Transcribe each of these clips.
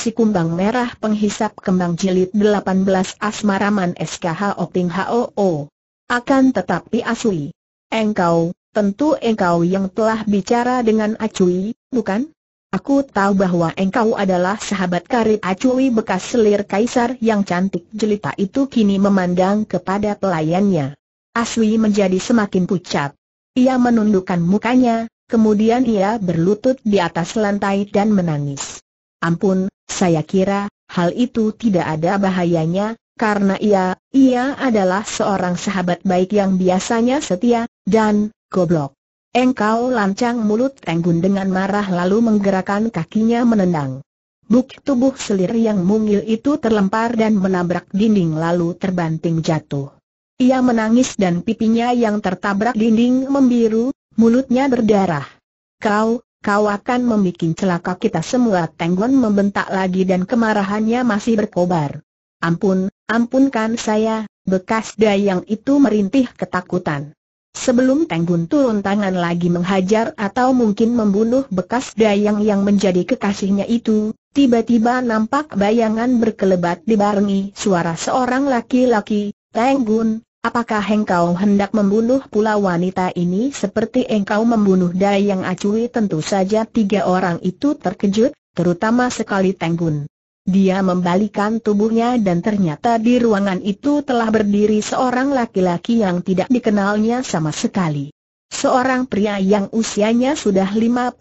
Si Kumbang Merah Penghisap Kembang Jilid 18 Asmaraman SKH Oting HOO. Akan tetapi Asui. Engkau, tentu engkau yang telah bicara dengan Acui, bukan? Aku tahu bahwa engkau adalah sahabat karib Acui bekas selir kaisar yang cantik jelita itu kini memandang kepada pelayannya. Aswi menjadi semakin pucat. Ia menundukkan mukanya, kemudian ia berlutut di atas lantai dan menangis. Ampun, saya kira, hal itu tidak ada bahayanya, karena ia, ia adalah seorang sahabat baik yang biasanya setia, dan, goblok. Engkau lancang mulut Tenggun dengan marah lalu menggerakkan kakinya menendang. Buk tubuh selir yang mungil itu terlempar dan menabrak dinding lalu terbanting jatuh. Ia menangis dan pipinya yang tertabrak dinding membiru, mulutnya berdarah. Kau, kau akan membuat celaka kita semua Tenggon membentak lagi dan kemarahannya masih berkobar. Ampun, ampunkan saya, bekas dayang itu merintih ketakutan. Sebelum Tenggun turun tangan lagi menghajar atau mungkin membunuh bekas dayang yang menjadi kekasihnya itu, tiba-tiba nampak bayangan berkelebat dibarengi suara seorang laki-laki, Tenggun, Apakah engkau hendak membunuh pula wanita ini seperti engkau membunuh Dayang yang acui? Tentu saja tiga orang itu terkejut, terutama sekali Tenggun. Dia membalikan tubuhnya dan ternyata di ruangan itu telah berdiri seorang laki-laki yang tidak dikenalnya sama sekali. Seorang pria yang usianya sudah 55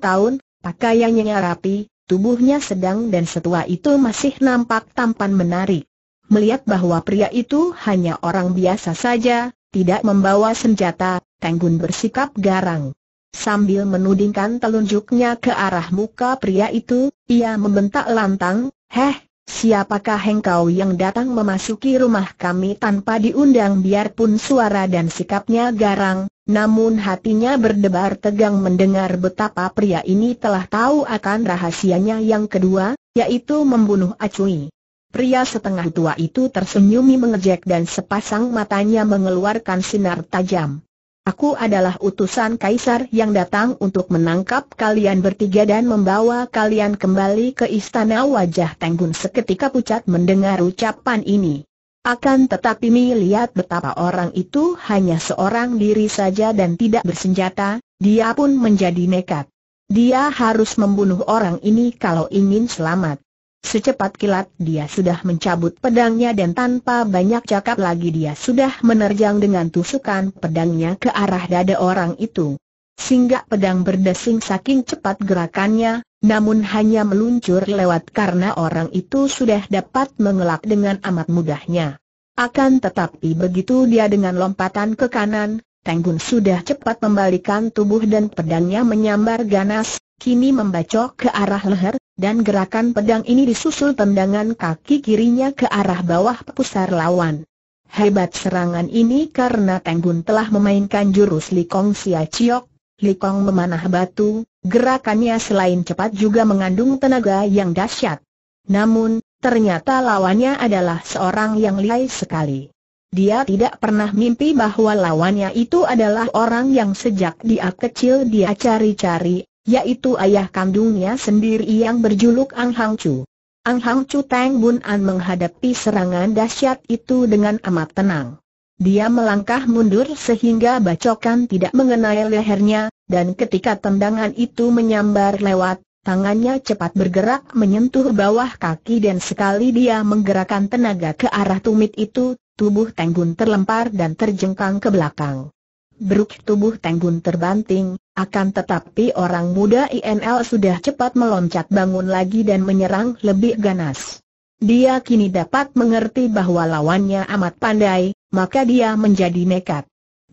tahun, pakaiannya rapi, tubuhnya sedang dan setua itu masih nampak tampan menarik. Melihat bahwa pria itu hanya orang biasa saja, tidak membawa senjata, Tenggun bersikap garang. Sambil menudingkan telunjuknya ke arah muka pria itu, ia membentak lantang, Heh, siapakah engkau yang datang memasuki rumah kami tanpa diundang biarpun suara dan sikapnya garang, namun hatinya berdebar tegang mendengar betapa pria ini telah tahu akan rahasianya yang kedua, yaitu membunuh Acui. Pria setengah tua itu tersenyum mengejek dan sepasang matanya mengeluarkan sinar tajam. Aku adalah utusan kaisar yang datang untuk menangkap kalian bertiga dan membawa kalian kembali ke istana wajah Tenggun seketika pucat mendengar ucapan ini. Akan tetapi Mi lihat betapa orang itu hanya seorang diri saja dan tidak bersenjata, dia pun menjadi nekat. Dia harus membunuh orang ini kalau ingin selamat. Secepat kilat dia sudah mencabut pedangnya dan tanpa banyak cakap lagi dia sudah menerjang dengan tusukan pedangnya ke arah dada orang itu. Singgah pedang berdesing saking cepat gerakannya, namun hanya meluncur lewat karena orang itu sudah dapat mengelak dengan amat mudahnya. Akan tetapi begitu dia dengan lompatan ke kanan, Tenggun sudah cepat membalikan tubuh dan pedangnya menyambar ganas, kini membacok ke arah leher, dan gerakan pedang ini disusul tendangan kaki kirinya ke arah bawah pusar lawan. Hebat serangan ini karena Tenggun telah memainkan jurus Likong Sia Chiok, Likong memanah batu, gerakannya selain cepat juga mengandung tenaga yang dahsyat. Namun, ternyata lawannya adalah seorang yang lihai sekali. Dia tidak pernah mimpi bahwa lawannya itu adalah orang yang sejak dia kecil dia cari-cari, yaitu ayah kandungnya sendiri yang berjuluk Ang Hang Chu. Ang Hang Chu Tang Bun An menghadapi serangan dahsyat itu dengan amat tenang. Dia melangkah mundur sehingga bacokan tidak mengenai lehernya, dan ketika tendangan itu menyambar lewat, tangannya cepat bergerak menyentuh bawah kaki dan sekali dia menggerakkan tenaga ke arah tumit itu, tubuh Teng Bun terlempar dan terjengkang ke belakang. Beruk tubuh tanggung terbanting, akan tetapi orang muda INL sudah cepat meloncat bangun lagi dan menyerang lebih ganas. Dia kini dapat mengerti bahwa lawannya amat pandai, maka dia menjadi nekat.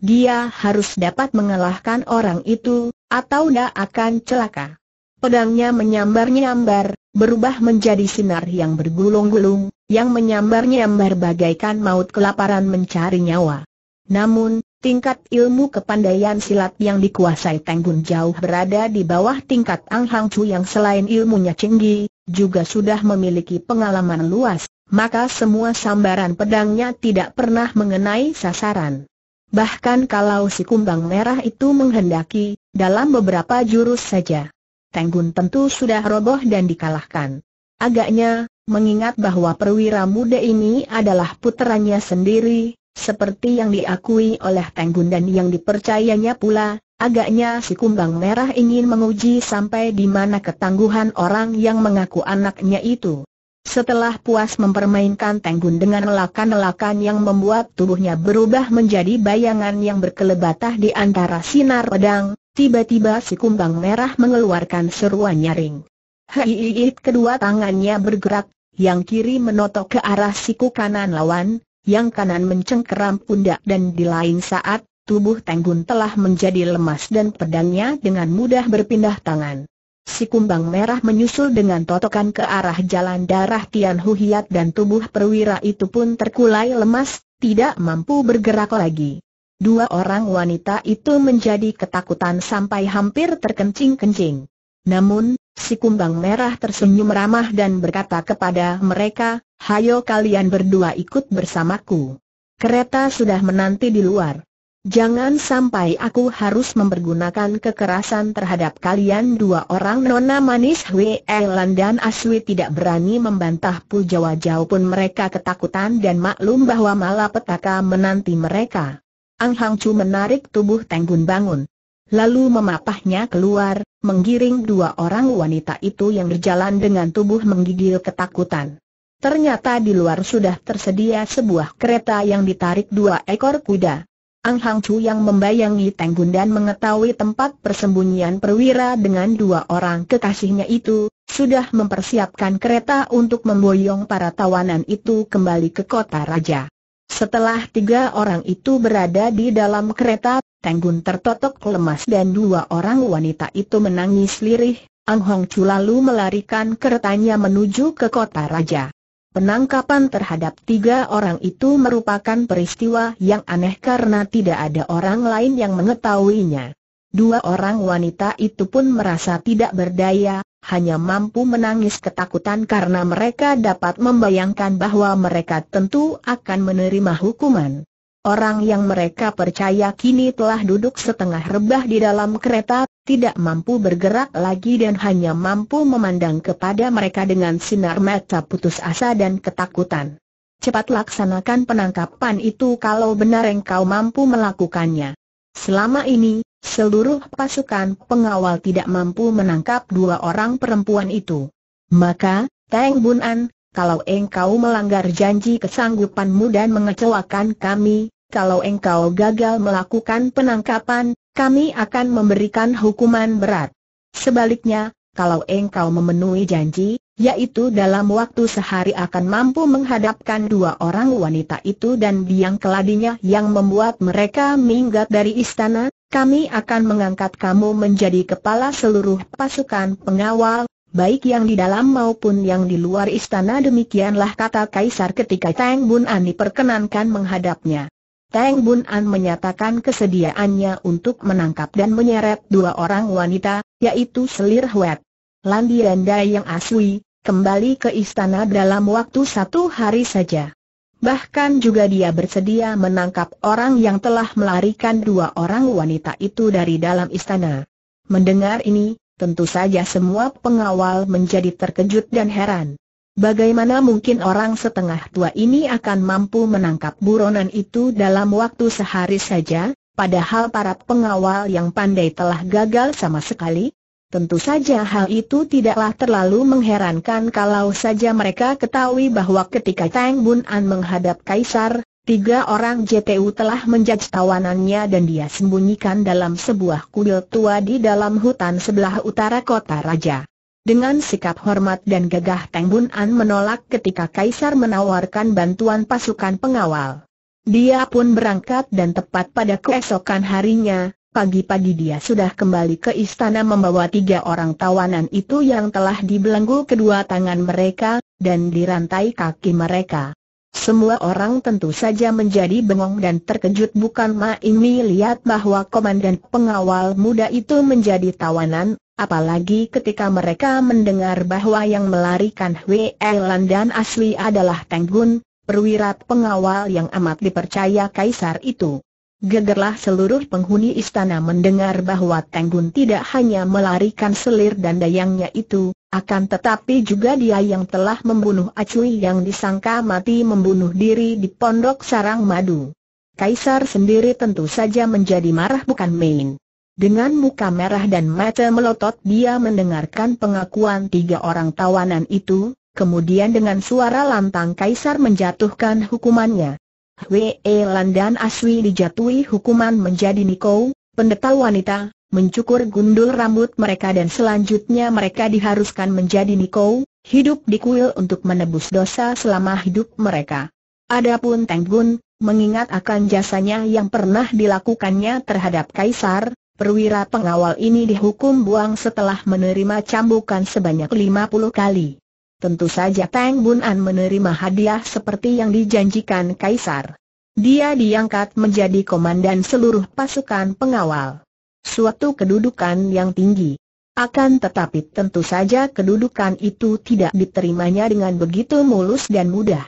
Dia harus dapat mengalahkan orang itu, atau dia akan celaka. Pedangnya menyambar-nyambar, berubah menjadi sinar yang bergulung-gulung, yang menyambar-nyambar bagaikan maut kelaparan mencari nyawa. Namun, Tingkat ilmu kepandaian silat yang dikuasai Teng Bun jauh berada di bawah tingkat Ang Hang Chu yang selain ilmunya tinggi, juga sudah memiliki pengalaman luas, maka semua sambaran pedangnya tidak pernah mengenai sasaran. Bahkan kalau si kumbang merah itu menghendaki, dalam beberapa jurus saja, Teng Bun tentu sudah roboh dan dikalahkan. Agaknya, mengingat bahwa perwira muda ini adalah puterannya sendiri, seperti yang diakui oleh Tenggun dan yang dipercayanya pula, agaknya si kumbang merah ingin menguji sampai di mana ketangguhan orang yang mengaku anaknya itu. Setelah puas mempermainkan Tenggun dengan lelakan-lelakan yang membuat tubuhnya berubah menjadi bayangan yang berkelebatah di antara sinar pedang, tiba-tiba si kumbang merah mengeluarkan seruan nyaring. Hei, kedua tangannya bergerak, yang kiri menotok ke arah siku kanan lawan, yang kanan mencengkeram pundak dan di lain saat, tubuh Tenggun telah menjadi lemas dan pedangnya dengan mudah berpindah tangan. Si kumbang merah menyusul dengan totokan ke arah jalan darah Tian Hu dan tubuh perwira itu pun terkulai lemas, tidak mampu bergerak lagi. Dua orang wanita itu menjadi ketakutan sampai hampir terkencing-kencing. Namun, si kumbang merah tersenyum ramah dan berkata kepada mereka, hayo kalian berdua ikut bersamaku. Kereta sudah menanti di luar. Jangan sampai aku harus mempergunakan kekerasan terhadap kalian dua orang Nona Manis Wei Elan dan Aswi tidak berani membantah Pujawa jauh pun mereka ketakutan dan maklum bahwa malapetaka menanti mereka. Ang Hang Chu menarik tubuh Tenggun bangun. Lalu memapahnya keluar, menggiring dua orang wanita itu yang berjalan dengan tubuh menggigil ketakutan. Ternyata di luar sudah tersedia sebuah kereta yang ditarik dua ekor kuda. Ang Hang Chu yang membayangi Tenggun dan mengetahui tempat persembunyian perwira dengan dua orang kekasihnya itu, sudah mempersiapkan kereta untuk memboyong para tawanan itu kembali ke kota raja. Setelah tiga orang itu berada di dalam kereta, Tenggun tertotok lemas dan dua orang wanita itu menangis lirih, Ang Hong Chu lalu melarikan keretanya menuju ke kota raja. Penangkapan terhadap tiga orang itu merupakan peristiwa yang aneh karena tidak ada orang lain yang mengetahuinya. Dua orang wanita itu pun merasa tidak berdaya, hanya mampu menangis ketakutan karena mereka dapat membayangkan bahwa mereka tentu akan menerima hukuman. Orang yang mereka percaya kini telah duduk setengah rebah di dalam kereta, tidak mampu bergerak lagi dan hanya mampu memandang kepada mereka dengan sinar mata putus asa dan ketakutan. Cepat laksanakan penangkapan itu kalau benar engkau mampu melakukannya. Selama ini, seluruh pasukan pengawal tidak mampu menangkap dua orang perempuan itu. Maka, Teng An, kalau engkau melanggar janji kesanggupanmu dan mengecewakan kami, kalau engkau gagal melakukan penangkapan, kami akan memberikan hukuman berat. Sebaliknya, kalau engkau memenuhi janji, yaitu dalam waktu sehari akan mampu menghadapkan dua orang wanita itu dan biang keladinya yang membuat mereka minggat dari istana, kami akan mengangkat kamu menjadi kepala seluruh pasukan pengawal, baik yang di dalam maupun yang di luar istana demikianlah kata Kaisar ketika Tang Bun Ani perkenankan menghadapnya. Tang Bun An menyatakan kesediaannya untuk menangkap dan menyeret dua orang wanita, yaitu Selir Huat. Landi dan yang asui, kembali ke istana dalam waktu satu hari saja. Bahkan juga dia bersedia menangkap orang yang telah melarikan dua orang wanita itu dari dalam istana. Mendengar ini, tentu saja semua pengawal menjadi terkejut dan heran. Bagaimana mungkin orang setengah tua ini akan mampu menangkap buronan itu dalam waktu sehari saja, padahal para pengawal yang pandai telah gagal sama sekali? Tentu saja hal itu tidaklah terlalu mengherankan kalau saja mereka ketahui bahwa ketika Tang Bun An menghadap Kaisar, tiga orang JTU telah menjaj tawanannya dan dia sembunyikan dalam sebuah kuil tua di dalam hutan sebelah utara kota raja. Dengan sikap hormat dan gagah Teng Bun An menolak ketika Kaisar menawarkan bantuan pasukan pengawal. Dia pun berangkat dan tepat pada keesokan harinya, pagi-pagi dia sudah kembali ke istana membawa tiga orang tawanan itu yang telah dibelenggu kedua tangan mereka, dan dirantai kaki mereka. Semua orang tentu saja menjadi bengong dan terkejut bukan main melihat bahwa komandan pengawal muda itu menjadi tawanan, apalagi ketika mereka mendengar bahwa yang melarikan Hui dan asli adalah Tenggun, perwira pengawal yang amat dipercaya kaisar itu. Gegerlah seluruh penghuni istana mendengar bahwa Tenggun tidak hanya melarikan selir dan dayangnya itu, akan tetapi juga dia yang telah membunuh Acui yang disangka mati membunuh diri di Pondok Sarang Madu. Kaisar sendiri tentu saja menjadi marah bukan main. Dengan muka merah dan mata melotot dia mendengarkan pengakuan tiga orang tawanan itu, kemudian dengan suara lantang Kaisar menjatuhkan hukumannya. Hwe Lan dan Aswi dijatuhi hukuman menjadi Niko, pendeta wanita, mencukur gundul rambut mereka dan selanjutnya mereka diharuskan menjadi Niko, hidup di kuil untuk menebus dosa selama hidup mereka. Adapun Tenggun, mengingat akan jasanya yang pernah dilakukannya terhadap Kaisar, perwira pengawal ini dihukum buang setelah menerima cambukan sebanyak 50 kali. Tentu saja Tang Bun An menerima hadiah seperti yang dijanjikan Kaisar. Dia diangkat menjadi komandan seluruh pasukan pengawal suatu kedudukan yang tinggi. Akan tetapi tentu saja kedudukan itu tidak diterimanya dengan begitu mulus dan mudah.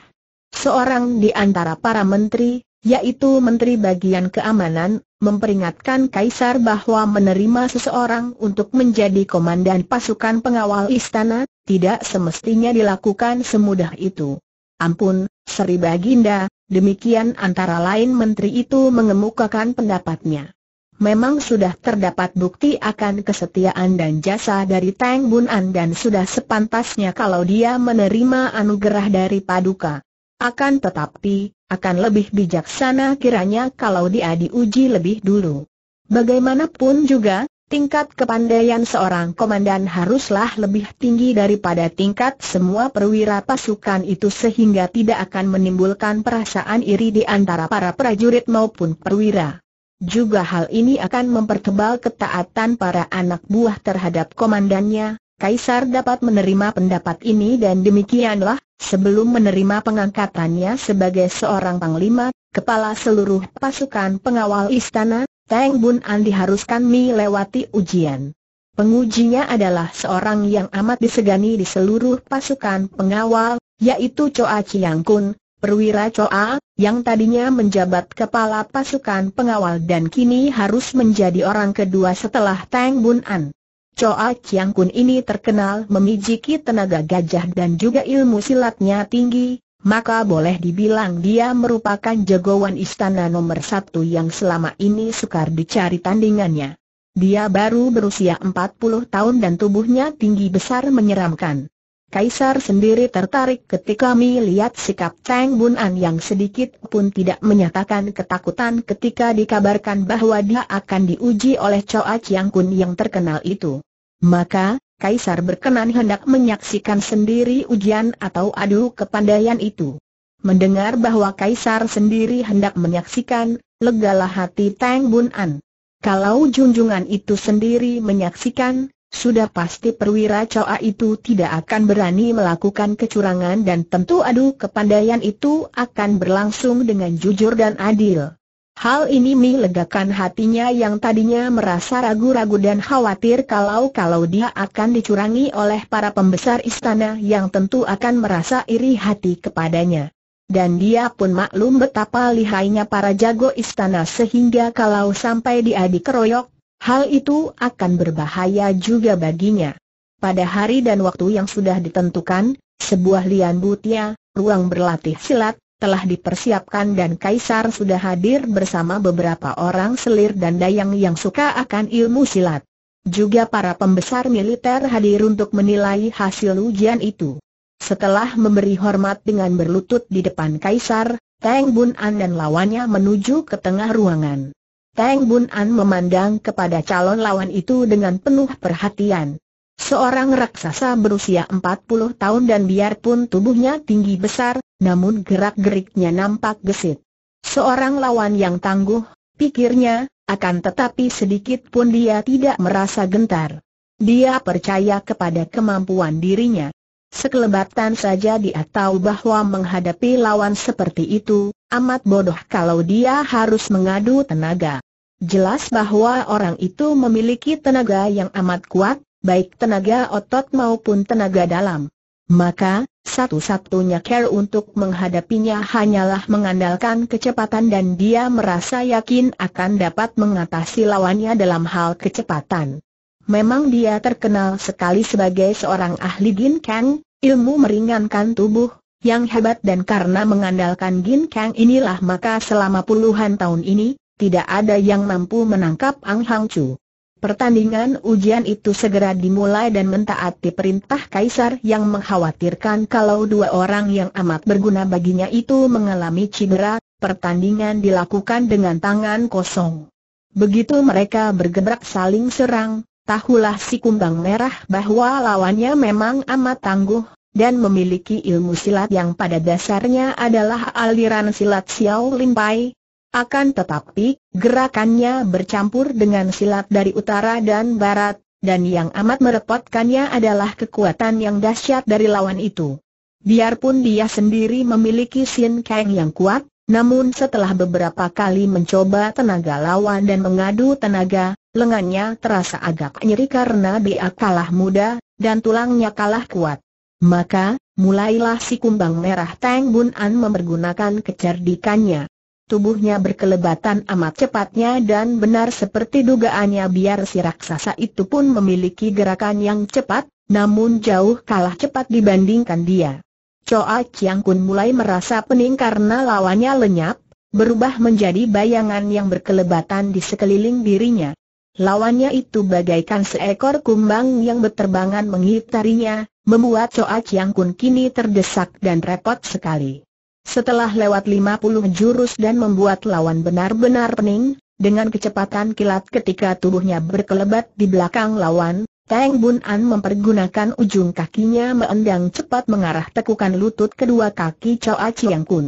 Seorang di antara para menteri, yaitu Menteri Bagian Keamanan, memperingatkan Kaisar bahwa menerima seseorang untuk menjadi komandan pasukan pengawal istana, tidak semestinya dilakukan semudah itu. Ampun, Sri Baginda, demikian antara lain menteri itu mengemukakan pendapatnya. Memang sudah terdapat bukti akan kesetiaan dan jasa dari Tang Bun An dan sudah sepantasnya kalau dia menerima anugerah dari Paduka. Akan tetapi, akan lebih bijaksana kiranya kalau dia diuji lebih dulu. Bagaimanapun juga, tingkat kepandaian seorang komandan haruslah lebih tinggi daripada tingkat semua perwira pasukan itu sehingga tidak akan menimbulkan perasaan iri di antara para prajurit maupun perwira. Juga hal ini akan mempertebal ketaatan para anak buah terhadap komandannya, Kaisar dapat menerima pendapat ini dan demikianlah, sebelum menerima pengangkatannya sebagai seorang panglima, kepala seluruh pasukan pengawal istana, Tang Bun An diharuskan melewati ujian. Pengujinya adalah seorang yang amat disegani di seluruh pasukan pengawal, yaitu Choa Chiang Kun, Perwira Choa, yang tadinya menjabat kepala pasukan pengawal dan kini harus menjadi orang kedua setelah Tang Bun An. Choa Chiang Kun ini terkenal memiliki tenaga gajah dan juga ilmu silatnya tinggi, maka boleh dibilang dia merupakan jagoan istana nomor satu yang selama ini sukar dicari tandingannya. Dia baru berusia 40 tahun dan tubuhnya tinggi besar menyeramkan. Kaisar sendiri tertarik ketika melihat sikap Tang Bun An yang sedikit pun tidak menyatakan ketakutan ketika dikabarkan bahwa dia akan diuji oleh Choa Chiang Kun yang terkenal itu. Maka, Kaisar berkenan hendak menyaksikan sendiri ujian atau adu kepandaian itu. Mendengar bahwa Kaisar sendiri hendak menyaksikan, legalah hati Tang Bun An. Kalau junjungan itu sendiri menyaksikan, sudah pasti perwira coa itu tidak akan berani melakukan kecurangan dan tentu adu kepandaian itu akan berlangsung dengan jujur dan adil. Hal ini melegakan hatinya yang tadinya merasa ragu-ragu dan khawatir kalau-kalau dia akan dicurangi oleh para pembesar istana yang tentu akan merasa iri hati kepadanya. Dan dia pun maklum betapa lihainya para jago istana sehingga kalau sampai dia dikeroyok, Hal itu akan berbahaya juga baginya. Pada hari dan waktu yang sudah ditentukan, sebuah lian butia, ruang berlatih silat, telah dipersiapkan dan Kaisar sudah hadir bersama beberapa orang selir dan dayang yang suka akan ilmu silat. Juga para pembesar militer hadir untuk menilai hasil ujian itu. Setelah memberi hormat dengan berlutut di depan Kaisar, Tang Bun An dan lawannya menuju ke tengah ruangan. Teng Bun An memandang kepada calon lawan itu dengan penuh perhatian. Seorang raksasa berusia 40 tahun dan biarpun tubuhnya tinggi besar, namun gerak-geriknya nampak gesit. Seorang lawan yang tangguh, pikirnya, akan tetapi sedikit pun dia tidak merasa gentar. Dia percaya kepada kemampuan dirinya. Sekelebatan saja dia tahu bahwa menghadapi lawan seperti itu, amat bodoh kalau dia harus mengadu tenaga. Jelas bahwa orang itu memiliki tenaga yang amat kuat, baik tenaga otot maupun tenaga dalam. Maka, satu-satunya care untuk menghadapinya hanyalah mengandalkan kecepatan dan dia merasa yakin akan dapat mengatasi lawannya dalam hal kecepatan. Memang dia terkenal sekali sebagai seorang ahli Gin Kang, ilmu meringankan tubuh, yang hebat dan karena mengandalkan Gin Kang inilah maka selama puluhan tahun ini, tidak ada yang mampu menangkap Ang Hang Chu. Pertandingan ujian itu segera dimulai dan mentaati perintah kaisar yang mengkhawatirkan kalau dua orang yang amat berguna baginya itu mengalami cedera, pertandingan dilakukan dengan tangan kosong. Begitu mereka bergerak saling serang, tahulah si kumbang merah bahwa lawannya memang amat tangguh, dan memiliki ilmu silat yang pada dasarnya adalah aliran silat Xiao Limpai, akan tetapi, gerakannya bercampur dengan silat dari utara dan barat, dan yang amat merepotkannya adalah kekuatan yang dahsyat dari lawan itu. Biarpun dia sendiri memiliki Sin Kang yang kuat, namun setelah beberapa kali mencoba tenaga lawan dan mengadu tenaga, lengannya terasa agak nyeri karena dia kalah muda, dan tulangnya kalah kuat. Maka, mulailah si kumbang merah Tang Bun An mempergunakan kecerdikannya. Tubuhnya berkelebatan amat cepatnya dan benar seperti dugaannya biar si raksasa itu pun memiliki gerakan yang cepat, namun jauh kalah cepat dibandingkan dia. Choa Chiang Kun mulai merasa pening karena lawannya lenyap, berubah menjadi bayangan yang berkelebatan di sekeliling dirinya. Lawannya itu bagaikan seekor kumbang yang berterbangan mengitarinya, membuat Choa Chiang Kun kini terdesak dan repot sekali. Setelah lewat 50 jurus dan membuat lawan benar-benar pening, dengan kecepatan kilat ketika tubuhnya berkelebat di belakang lawan, Tang Bun An mempergunakan ujung kakinya meendang cepat mengarah tekukan lutut kedua kaki Chow Choa Yang Kun.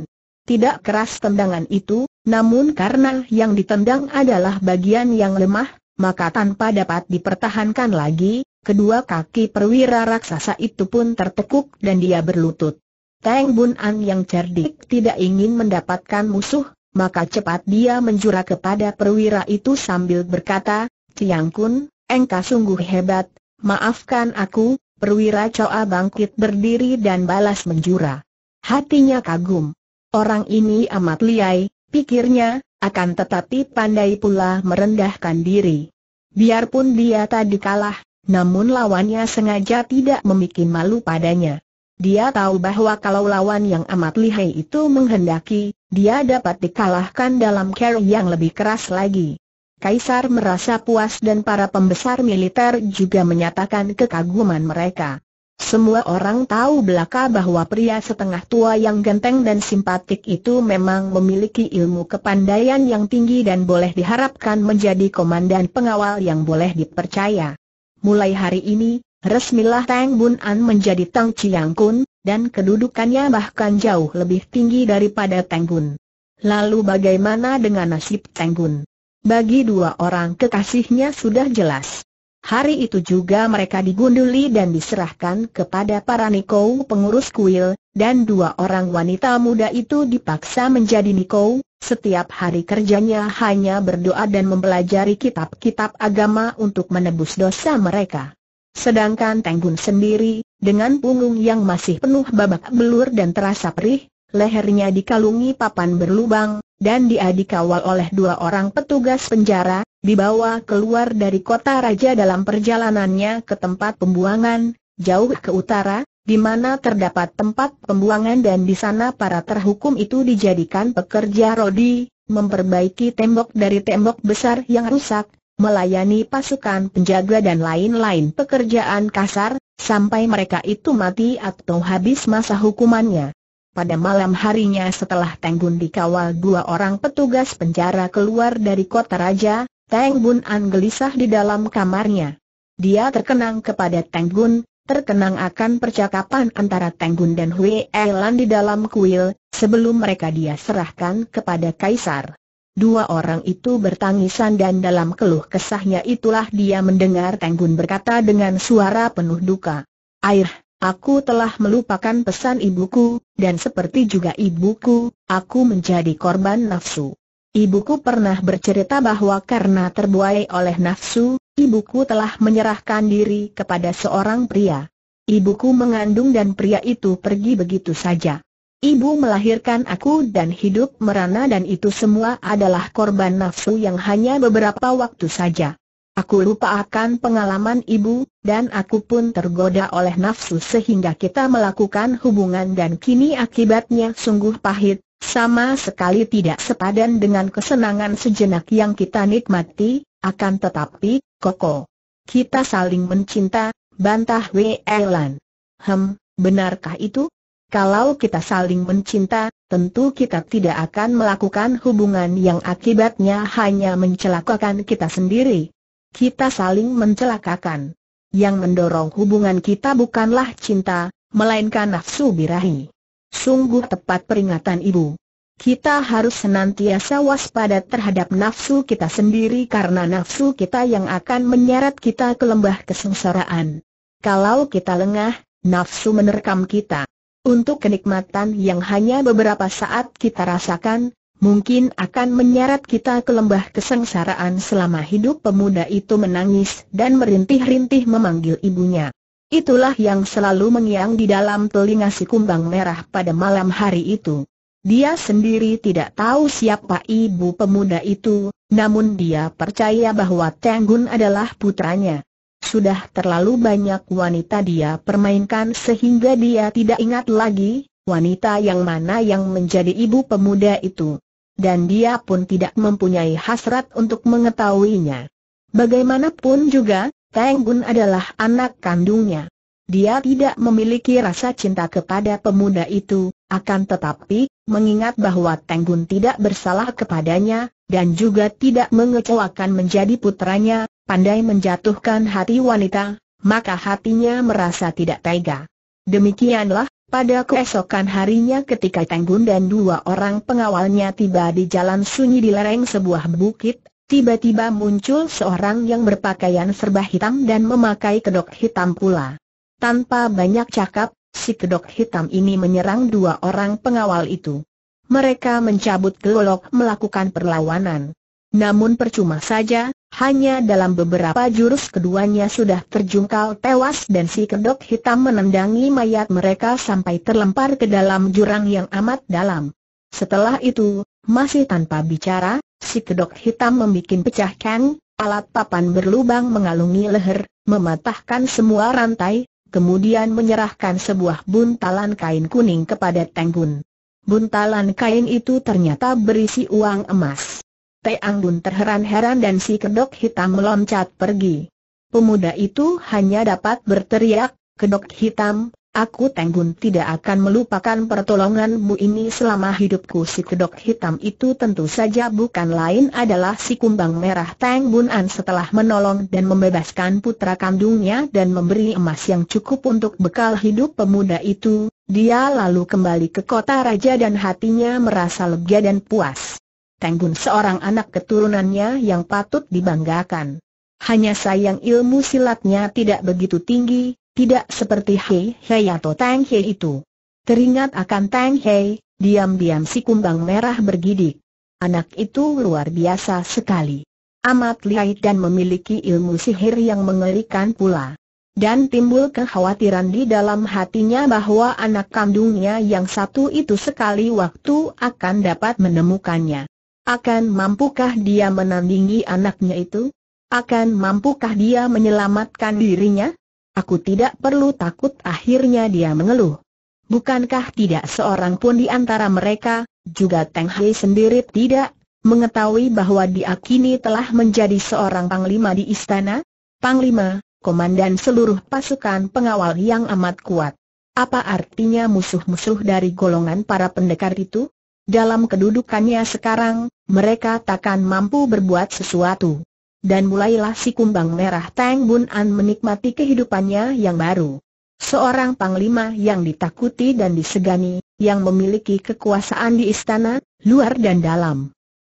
Tidak keras tendangan itu, namun karena yang ditendang adalah bagian yang lemah, maka tanpa dapat dipertahankan lagi, kedua kaki perwira raksasa itu pun tertekuk dan dia berlutut. Tang Bun An yang cerdik tidak ingin mendapatkan musuh, maka cepat dia menjura kepada perwira itu sambil berkata, Ciang Kun, engkau sungguh hebat, maafkan aku, perwira Choa bangkit berdiri dan balas menjura. Hatinya kagum. Orang ini amat liai, pikirnya, akan tetapi pandai pula merendahkan diri. Biarpun dia tadi kalah, namun lawannya sengaja tidak memikir malu padanya. Dia tahu bahwa kalau lawan yang amat lihai itu menghendaki, dia dapat dikalahkan dalam carry yang lebih keras lagi. Kaisar merasa puas dan para pembesar militer juga menyatakan kekaguman mereka. Semua orang tahu belaka bahwa pria setengah tua yang genteng dan simpatik itu memang memiliki ilmu kepandaian yang tinggi dan boleh diharapkan menjadi komandan pengawal yang boleh dipercaya. Mulai hari ini, Resmilah Tang Bun An menjadi Tang Chiang Kun, dan kedudukannya bahkan jauh lebih tinggi daripada Tang Bun. Lalu bagaimana dengan nasib Tang Bun? Bagi dua orang kekasihnya sudah jelas. Hari itu juga mereka digunduli dan diserahkan kepada para Nikou pengurus kuil, dan dua orang wanita muda itu dipaksa menjadi Nikou, setiap hari kerjanya hanya berdoa dan mempelajari kitab-kitab agama untuk menebus dosa mereka. Sedangkan Teng Bun sendiri, dengan punggung yang masih penuh babak belur dan terasa perih, lehernya dikalungi papan berlubang, dan dia dikawal oleh dua orang petugas penjara, dibawa keluar dari kota raja dalam perjalanannya ke tempat pembuangan, jauh ke utara, di mana terdapat tempat pembuangan dan di sana para terhukum itu dijadikan pekerja rodi, memperbaiki tembok dari tembok besar yang rusak, melayani pasukan penjaga dan lain-lain pekerjaan kasar, sampai mereka itu mati atau habis masa hukumannya. Pada malam harinya setelah Teng Bun dikawal dua orang petugas penjara keluar dari kota raja, Teng Bun An gelisah di dalam kamarnya. Dia terkenang kepada Teng Bun, terkenang akan percakapan antara Bun dan Hui Elan di dalam kuil, sebelum mereka dia serahkan kepada Kaisar. Dua orang itu bertangisan dan dalam keluh kesahnya itulah dia mendengar Tenggun berkata dengan suara penuh duka. Air, aku telah melupakan pesan ibuku, dan seperti juga ibuku, aku menjadi korban nafsu. Ibuku pernah bercerita bahwa karena terbuai oleh nafsu, ibuku telah menyerahkan diri kepada seorang pria. Ibuku mengandung dan pria itu pergi begitu saja. Ibu melahirkan aku dan hidup merana dan itu semua adalah korban nafsu yang hanya beberapa waktu saja. Aku lupa akan pengalaman ibu, dan aku pun tergoda oleh nafsu sehingga kita melakukan hubungan dan kini akibatnya sungguh pahit, sama sekali tidak sepadan dengan kesenangan sejenak yang kita nikmati, akan tetapi, koko. Kita saling mencinta, bantah W. Elan. Hem, benarkah itu? Kalau kita saling mencinta, tentu kita tidak akan melakukan hubungan yang akibatnya hanya mencelakakan kita sendiri. Kita saling mencelakakan. Yang mendorong hubungan kita bukanlah cinta, melainkan nafsu birahi. Sungguh tepat peringatan ibu. Kita harus senantiasa waspada terhadap nafsu kita sendiri karena nafsu kita yang akan menyeret kita ke lembah kesengsaraan. Kalau kita lengah, nafsu menerkam kita. Untuk kenikmatan yang hanya beberapa saat kita rasakan, mungkin akan menyeret kita ke lembah kesengsaraan selama hidup pemuda itu menangis dan merintih-rintih memanggil ibunya. Itulah yang selalu mengiang di dalam telinga si kumbang merah pada malam hari itu. Dia sendiri tidak tahu siapa ibu pemuda itu, namun dia percaya bahwa Tenggun adalah putranya. Sudah terlalu banyak wanita dia permainkan sehingga dia tidak ingat lagi, wanita yang mana yang menjadi ibu pemuda itu. Dan dia pun tidak mempunyai hasrat untuk mengetahuinya. Bagaimanapun juga, Teng Gun adalah anak kandungnya. Dia tidak memiliki rasa cinta kepada pemuda itu, akan tetapi, mengingat bahwa Tenggun tidak bersalah kepadanya, dan juga tidak mengecewakan menjadi putranya, pandai menjatuhkan hati wanita, maka hatinya merasa tidak tega. Demikianlah, pada keesokan harinya ketika Tanggung dan dua orang pengawalnya tiba di jalan sunyi di lereng sebuah bukit, tiba-tiba muncul seorang yang berpakaian serba hitam dan memakai kedok hitam pula. Tanpa banyak cakap, si kedok hitam ini menyerang dua orang pengawal itu. Mereka mencabut gelolok melakukan perlawanan. Namun percuma saja, hanya dalam beberapa jurus keduanya sudah terjungkal tewas dan si kedok hitam menendangi mayat mereka sampai terlempar ke dalam jurang yang amat dalam. Setelah itu, masih tanpa bicara, si kedok hitam membuat pecah keng, alat papan berlubang mengalungi leher, mematahkan semua rantai, kemudian menyerahkan sebuah buntalan kain kuning kepada Tenggun. Buntalan kain itu ternyata berisi uang emas. Teang Bun terheran-heran dan si kedok hitam meloncat pergi. Pemuda itu hanya dapat berteriak, kedok hitam, aku Tenggun tidak akan melupakan pertolonganmu ini selama hidupku. Si kedok hitam itu tentu saja bukan lain adalah si kumbang merah Tenggun An setelah menolong dan membebaskan putra kandungnya dan memberi emas yang cukup untuk bekal hidup pemuda itu, dia lalu kembali ke kota raja dan hatinya merasa lega dan puas. Teng seorang anak keturunannya yang patut dibanggakan. Hanya sayang ilmu silatnya tidak begitu tinggi, tidak seperti Hei Hei atau Tang Hei itu. Teringat akan Tang Hei, diam-diam si kumbang merah bergidik. Anak itu luar biasa sekali. Amat lihai dan memiliki ilmu sihir yang mengerikan pula dan timbul kekhawatiran di dalam hatinya bahwa anak kandungnya yang satu itu sekali waktu akan dapat menemukannya. Akan mampukah dia menandingi anaknya itu? Akan mampukah dia menyelamatkan dirinya? Aku tidak perlu takut akhirnya dia mengeluh. Bukankah tidak seorang pun di antara mereka, juga Teng Hai sendiri tidak, mengetahui bahwa dia kini telah menjadi seorang panglima di istana? Panglima, komandan seluruh pasukan pengawal yang amat kuat. Apa artinya musuh-musuh dari golongan para pendekar itu? Dalam kedudukannya sekarang, mereka takkan mampu berbuat sesuatu. Dan mulailah si kumbang merah Tang Bun An menikmati kehidupannya yang baru. Seorang panglima yang ditakuti dan disegani, yang memiliki kekuasaan di istana, luar dan dalam.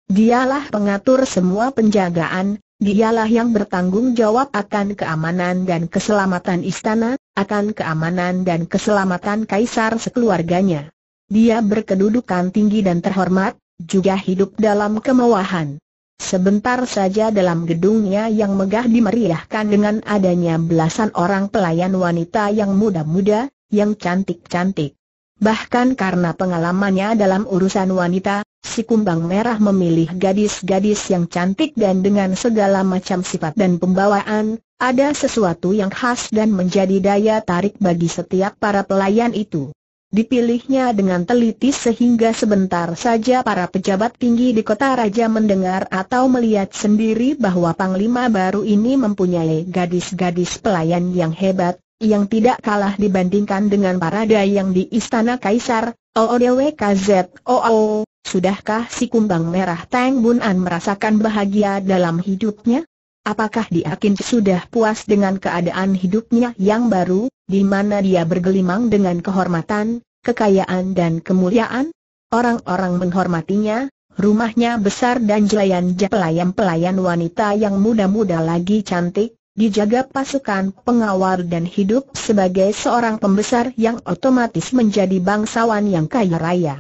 Dialah pengatur semua penjagaan, dialah yang bertanggung jawab akan keamanan dan keselamatan istana, akan keamanan dan keselamatan kaisar sekeluarganya. Dia berkedudukan tinggi dan terhormat, juga hidup dalam kemewahan. Sebentar saja dalam gedungnya yang megah dimeriahkan dengan adanya belasan orang pelayan wanita yang muda-muda, yang cantik-cantik. Bahkan karena pengalamannya dalam urusan wanita, si kumbang merah memilih gadis-gadis yang cantik dan dengan segala macam sifat dan pembawaan, ada sesuatu yang khas dan menjadi daya tarik bagi setiap para pelayan itu. Dipilihnya dengan teliti sehingga sebentar saja para pejabat tinggi di kota raja mendengar atau melihat sendiri bahwa Panglima baru ini mempunyai gadis-gadis pelayan yang hebat, yang tidak kalah dibandingkan dengan para yang di istana kaisar, OODWKZOO, sudahkah si kumbang merah Tang Bunan merasakan bahagia dalam hidupnya? Apakah dia kini sudah puas dengan keadaan hidupnya yang baru, di mana dia bergelimang dengan kehormatan, kekayaan dan kemuliaan? Orang-orang menghormatinya, rumahnya besar dan jelayan pelayan-pelayan wanita yang muda-muda lagi cantik, dijaga pasukan pengawal dan hidup sebagai seorang pembesar yang otomatis menjadi bangsawan yang kaya raya.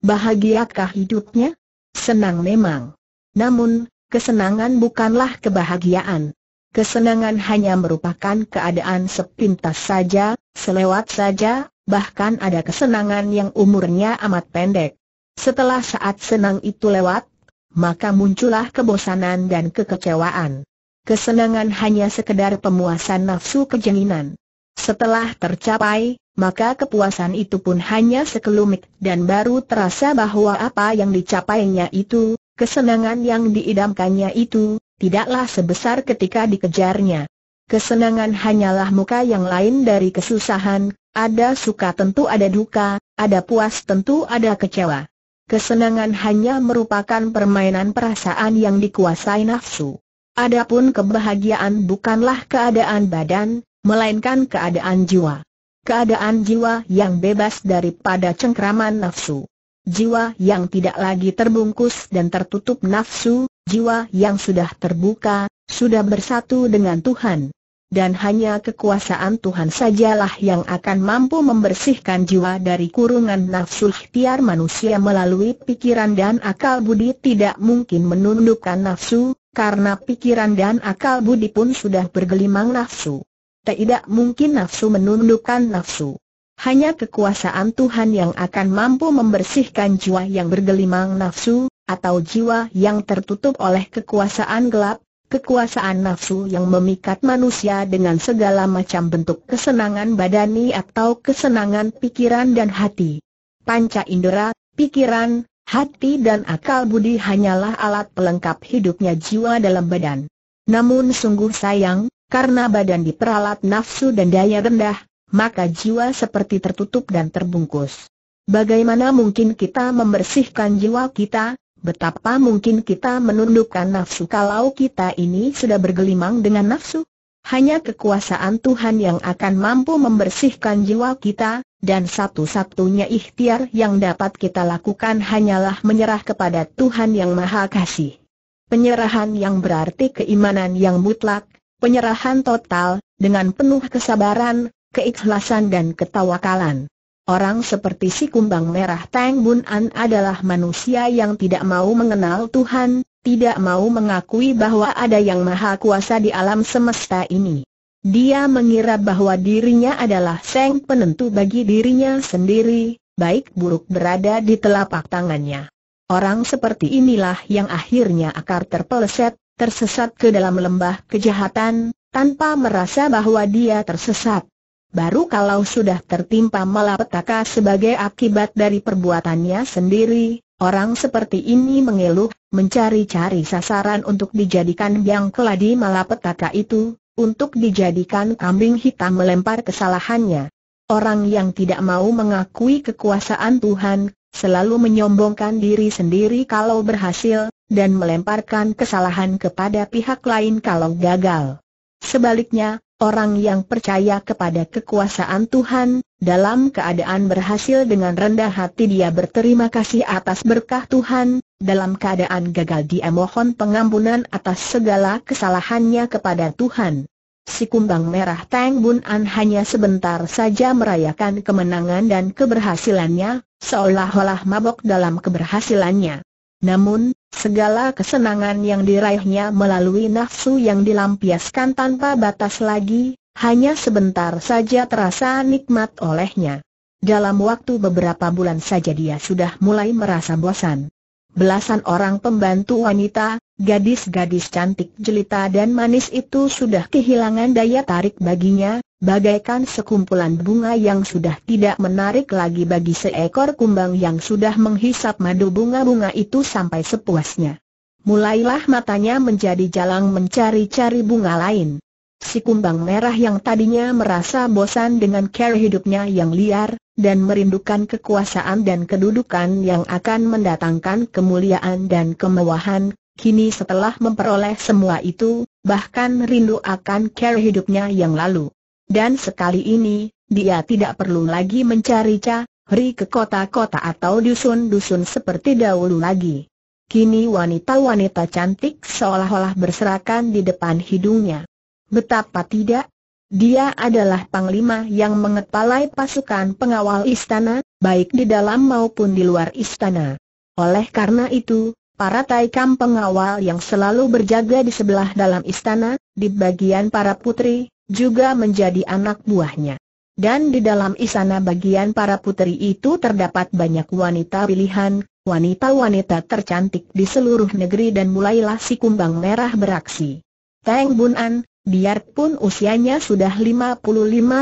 Bahagiakah hidupnya? Senang memang. Namun, kesenangan bukanlah kebahagiaan. Kesenangan hanya merupakan keadaan sepintas saja, selewat saja, bahkan ada kesenangan yang umurnya amat pendek. Setelah saat senang itu lewat, maka muncullah kebosanan dan kekecewaan. Kesenangan hanya sekedar pemuasan nafsu kejenginan. Setelah tercapai, maka kepuasan itu pun hanya sekelumit dan baru terasa bahwa apa yang dicapainya itu Kesenangan yang diidamkannya itu, tidaklah sebesar ketika dikejarnya. Kesenangan hanyalah muka yang lain dari kesusahan, ada suka tentu ada duka, ada puas tentu ada kecewa. Kesenangan hanya merupakan permainan perasaan yang dikuasai nafsu. Adapun kebahagiaan bukanlah keadaan badan, melainkan keadaan jiwa. Keadaan jiwa yang bebas daripada cengkraman nafsu jiwa yang tidak lagi terbungkus dan tertutup nafsu, jiwa yang sudah terbuka, sudah bersatu dengan Tuhan. Dan hanya kekuasaan Tuhan sajalah yang akan mampu membersihkan jiwa dari kurungan nafsu ikhtiar manusia melalui pikiran dan akal budi tidak mungkin menundukkan nafsu, karena pikiran dan akal budi pun sudah bergelimang nafsu. Tidak mungkin nafsu menundukkan nafsu. Hanya kekuasaan Tuhan yang akan mampu membersihkan jiwa yang bergelimang nafsu, atau jiwa yang tertutup oleh kekuasaan gelap, kekuasaan nafsu yang memikat manusia dengan segala macam bentuk kesenangan badani atau kesenangan pikiran dan hati. Panca indera, pikiran, hati dan akal budi hanyalah alat pelengkap hidupnya jiwa dalam badan. Namun sungguh sayang, karena badan diperalat nafsu dan daya rendah, maka jiwa seperti tertutup dan terbungkus. Bagaimana mungkin kita membersihkan jiwa kita, betapa mungkin kita menundukkan nafsu kalau kita ini sudah bergelimang dengan nafsu? Hanya kekuasaan Tuhan yang akan mampu membersihkan jiwa kita, dan satu-satunya ikhtiar yang dapat kita lakukan hanyalah menyerah kepada Tuhan Yang Maha Kasih. Penyerahan yang berarti keimanan yang mutlak, penyerahan total, dengan penuh kesabaran, keikhlasan dan ketawakalan. Orang seperti si kumbang merah Tang Bun An adalah manusia yang tidak mau mengenal Tuhan, tidak mau mengakui bahwa ada yang maha kuasa di alam semesta ini. Dia mengira bahwa dirinya adalah seng penentu bagi dirinya sendiri, baik buruk berada di telapak tangannya. Orang seperti inilah yang akhirnya akar terpeleset, tersesat ke dalam lembah kejahatan, tanpa merasa bahwa dia tersesat. Baru kalau sudah tertimpa malapetaka sebagai akibat dari perbuatannya sendiri, orang seperti ini mengeluh, mencari-cari sasaran untuk dijadikan biang keladi malapetaka itu, untuk dijadikan kambing hitam melempar kesalahannya. Orang yang tidak mau mengakui kekuasaan Tuhan, selalu menyombongkan diri sendiri kalau berhasil, dan melemparkan kesalahan kepada pihak lain kalau gagal. Sebaliknya, Orang yang percaya kepada kekuasaan Tuhan, dalam keadaan berhasil dengan rendah hati dia berterima kasih atas berkah Tuhan, dalam keadaan gagal dia mohon pengampunan atas segala kesalahannya kepada Tuhan. Si kumbang merah Tang Bun An hanya sebentar saja merayakan kemenangan dan keberhasilannya, seolah-olah mabok dalam keberhasilannya. Namun, Segala kesenangan yang diraihnya melalui nafsu yang dilampiaskan tanpa batas lagi, hanya sebentar saja terasa nikmat olehnya. Dalam waktu beberapa bulan saja dia sudah mulai merasa bosan. Belasan orang pembantu wanita, gadis-gadis cantik jelita dan manis itu sudah kehilangan daya tarik baginya, bagaikan sekumpulan bunga yang sudah tidak menarik lagi bagi seekor kumbang yang sudah menghisap madu bunga-bunga itu sampai sepuasnya. Mulailah matanya menjadi jalang mencari-cari bunga lain. Si kumbang merah yang tadinya merasa bosan dengan cara hidupnya yang liar, dan merindukan kekuasaan dan kedudukan yang akan mendatangkan kemuliaan dan kemewahan, kini setelah memperoleh semua itu, bahkan rindu akan cara hidupnya yang lalu. Dan sekali ini, dia tidak perlu lagi mencari cari ke kota-kota atau dusun-dusun seperti dahulu lagi. Kini wanita-wanita cantik seolah-olah berserakan di depan hidungnya. Betapa tidak? Dia adalah panglima yang mengepalai pasukan pengawal istana, baik di dalam maupun di luar istana. Oleh karena itu, para taikam pengawal yang selalu berjaga di sebelah dalam istana, di bagian para putri, juga menjadi anak buahnya. Dan di dalam istana bagian para putri itu terdapat banyak wanita pilihan, wanita-wanita tercantik di seluruh negeri dan mulailah si kumbang merah beraksi. Teng An biarpun usianya sudah 55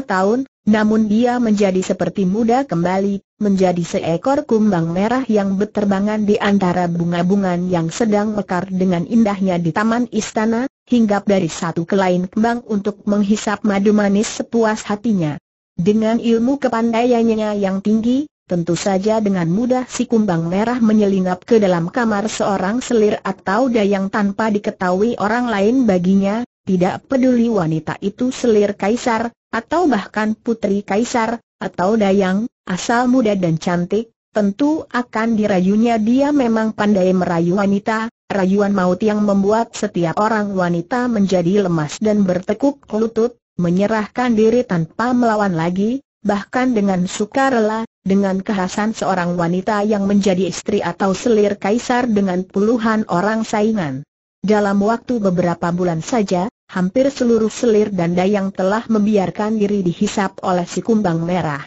tahun, namun dia menjadi seperti muda kembali, menjadi seekor kumbang merah yang berterbangan di antara bunga-bungaan yang sedang mekar dengan indahnya di taman istana, hinggap dari satu ke lain kembang untuk menghisap madu manis sepuas hatinya. Dengan ilmu kepandaiannya yang tinggi, tentu saja dengan mudah si kumbang merah menyelinap ke dalam kamar seorang selir atau dayang tanpa diketahui orang lain baginya, tidak peduli wanita itu selir kaisar, atau bahkan putri kaisar, atau dayang, asal muda dan cantik, tentu akan dirayunya dia memang pandai merayu wanita, rayuan maut yang membuat setiap orang wanita menjadi lemas dan bertekuk lutut, menyerahkan diri tanpa melawan lagi, bahkan dengan sukarela, dengan kehasan seorang wanita yang menjadi istri atau selir kaisar dengan puluhan orang saingan. Dalam waktu beberapa bulan saja, hampir seluruh selir dan dayang telah membiarkan diri dihisap oleh si kumbang merah.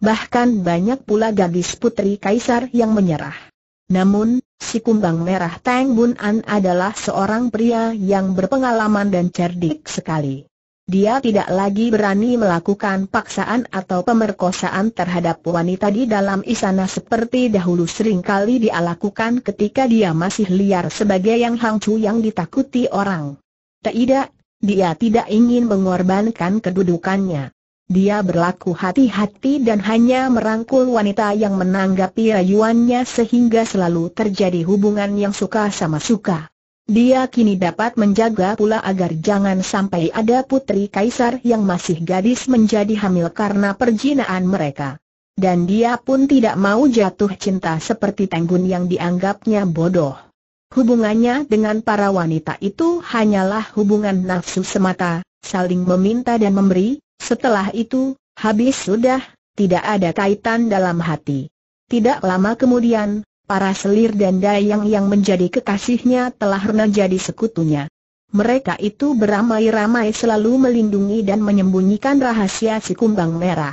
Bahkan banyak pula gadis putri kaisar yang menyerah. Namun, si kumbang merah Tang Bun An adalah seorang pria yang berpengalaman dan cerdik sekali. Dia tidak lagi berani melakukan paksaan atau pemerkosaan terhadap wanita di dalam istana seperti dahulu seringkali dia lakukan ketika dia masih liar sebagai yang hangcu yang ditakuti orang. Tidak, dia tidak ingin mengorbankan kedudukannya. Dia berlaku hati-hati dan hanya merangkul wanita yang menanggapi rayuannya sehingga selalu terjadi hubungan yang suka sama suka. Dia kini dapat menjaga pula agar jangan sampai ada putri kaisar yang masih gadis menjadi hamil karena perjinaan mereka. Dan dia pun tidak mau jatuh cinta seperti Tenggun yang dianggapnya bodoh. Hubungannya dengan para wanita itu hanyalah hubungan nafsu semata, saling meminta dan memberi, setelah itu, habis sudah, tidak ada kaitan dalam hati. Tidak lama kemudian, para selir dan dayang yang menjadi kekasihnya telah menjadi sekutunya. Mereka itu beramai-ramai selalu melindungi dan menyembunyikan rahasia si kumbang merah.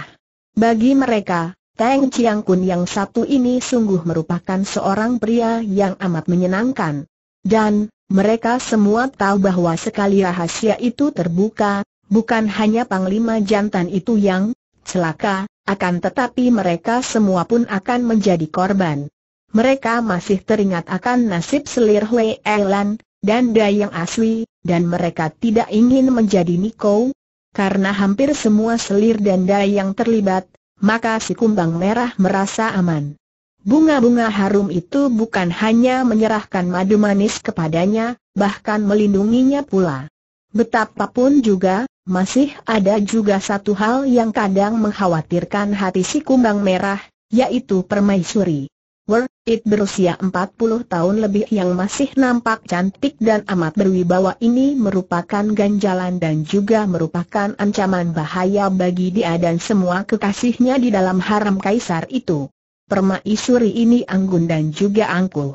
Bagi mereka, Teng Chiang Kun yang satu ini sungguh merupakan seorang pria yang amat menyenangkan. Dan, mereka semua tahu bahwa sekali rahasia itu terbuka, bukan hanya Panglima Jantan itu yang celaka, akan tetapi mereka semua pun akan menjadi korban. Mereka masih teringat akan nasib selir Hui Elan, dan Dayang Aswi, dan mereka tidak ingin menjadi Niko, karena hampir semua selir dan dayang terlibat, maka si kumbang merah merasa aman. Bunga-bunga harum itu bukan hanya menyerahkan madu manis kepadanya, bahkan melindunginya pula. Betapapun juga, masih ada juga satu hal yang kadang mengkhawatirkan hati si kumbang merah, yaitu permaisuri. Worth It berusia 40 tahun lebih yang masih nampak cantik dan amat berwibawa ini merupakan ganjalan dan juga merupakan ancaman bahaya bagi dia dan semua kekasihnya di dalam haram kaisar itu. Permaisuri ini anggun dan juga angkuh.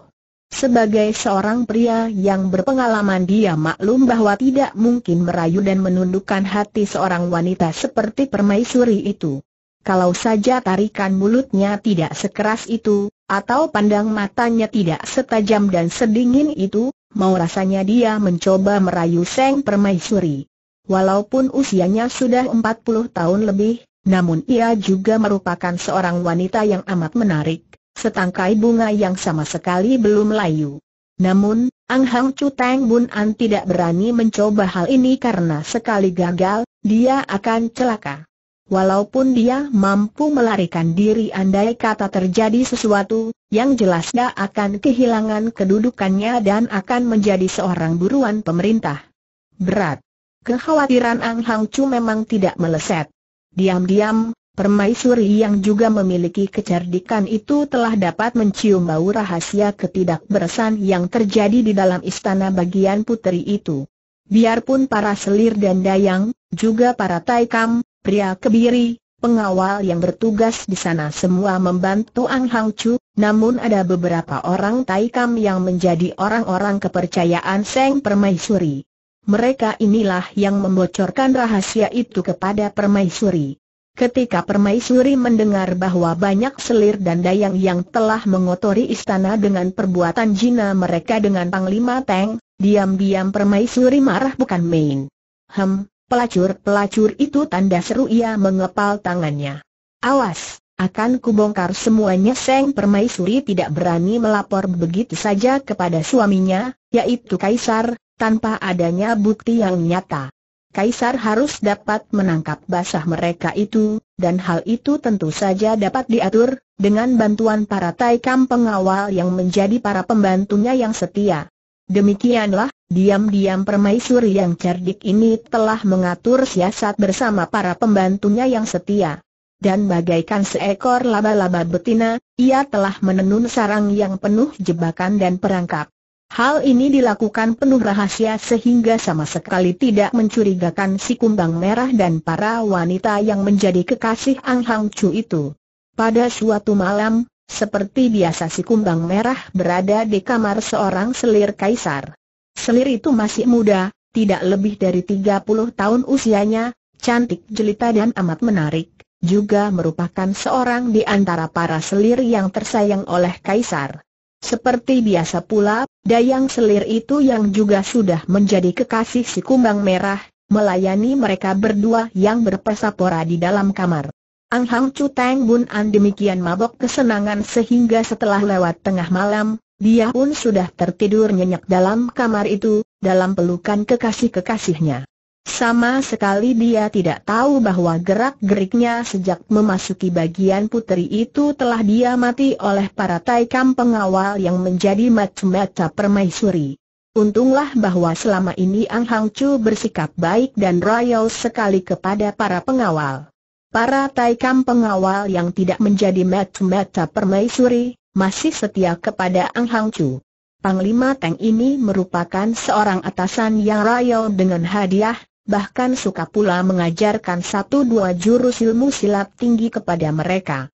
Sebagai seorang pria yang berpengalaman dia maklum bahwa tidak mungkin merayu dan menundukkan hati seorang wanita seperti permaisuri itu. Kalau saja tarikan mulutnya tidak sekeras itu, atau pandang matanya tidak setajam dan sedingin itu, mau rasanya dia mencoba merayu Seng Permaisuri. Walaupun usianya sudah 40 tahun lebih, namun ia juga merupakan seorang wanita yang amat menarik, setangkai bunga yang sama sekali belum layu. Namun, Ang Hang Chu Teng Bun An tidak berani mencoba hal ini karena sekali gagal, dia akan celaka. Walaupun dia mampu melarikan diri andai kata terjadi sesuatu, yang jelas dia akan kehilangan kedudukannya dan akan menjadi seorang buruan pemerintah. Berat. Kekhawatiran Ang Hang Chu memang tidak meleset. Diam-diam, permaisuri yang juga memiliki kecerdikan itu telah dapat mencium bau rahasia ketidakberesan yang terjadi di dalam istana bagian putri itu. Biarpun para selir dan dayang, juga para taikam, pria kebiri, pengawal yang bertugas di sana semua membantu Ang Hang Chu, namun ada beberapa orang Taikam yang menjadi orang-orang kepercayaan Seng Permaisuri. Mereka inilah yang membocorkan rahasia itu kepada Permaisuri. Ketika Permaisuri mendengar bahwa banyak selir dan dayang yang telah mengotori istana dengan perbuatan jina mereka dengan Panglima Teng, diam-diam Permaisuri marah bukan main. Hem, Pelacur-pelacur itu tanda seru ia mengepal tangannya. Awas, akan kubongkar semuanya Seng Permaisuri tidak berani melapor begitu saja kepada suaminya, yaitu Kaisar, tanpa adanya bukti yang nyata. Kaisar harus dapat menangkap basah mereka itu, dan hal itu tentu saja dapat diatur, dengan bantuan para taikam pengawal yang menjadi para pembantunya yang setia. Demikianlah, Diam-diam permaisuri yang cerdik ini telah mengatur siasat bersama para pembantunya yang setia. Dan bagaikan seekor laba-laba betina, ia telah menenun sarang yang penuh jebakan dan perangkap. Hal ini dilakukan penuh rahasia sehingga sama sekali tidak mencurigakan si kumbang merah dan para wanita yang menjadi kekasih Ang Hang Chu itu. Pada suatu malam, seperti biasa si kumbang merah berada di kamar seorang selir kaisar. Selir itu masih muda, tidak lebih dari 30 tahun usianya, cantik jelita dan amat menarik. Juga merupakan seorang di antara para selir yang tersayang oleh Kaisar. Seperti biasa pula, dayang selir itu yang juga sudah menjadi kekasih si kumbang merah, melayani mereka berdua yang berpesapora di dalam kamar. Ang Hang Chu Tang Bun An demikian mabok kesenangan sehingga setelah lewat tengah malam, dia pun sudah tertidur nyenyak dalam kamar itu, dalam pelukan kekasih-kekasihnya. Sama sekali dia tidak tahu bahwa gerak-geriknya sejak memasuki bagian putri itu telah diamati oleh para taikam pengawal yang menjadi macam-macam permaisuri. Untunglah bahwa selama ini Ang Hang Chu bersikap baik dan royal sekali kepada para pengawal. Para taikam pengawal yang tidak menjadi macam-macam permaisuri, masih setia kepada Ang Hang Chu. Panglima Teng ini merupakan seorang atasan yang rayau dengan hadiah, bahkan suka pula mengajarkan satu dua jurus ilmu silat tinggi kepada mereka.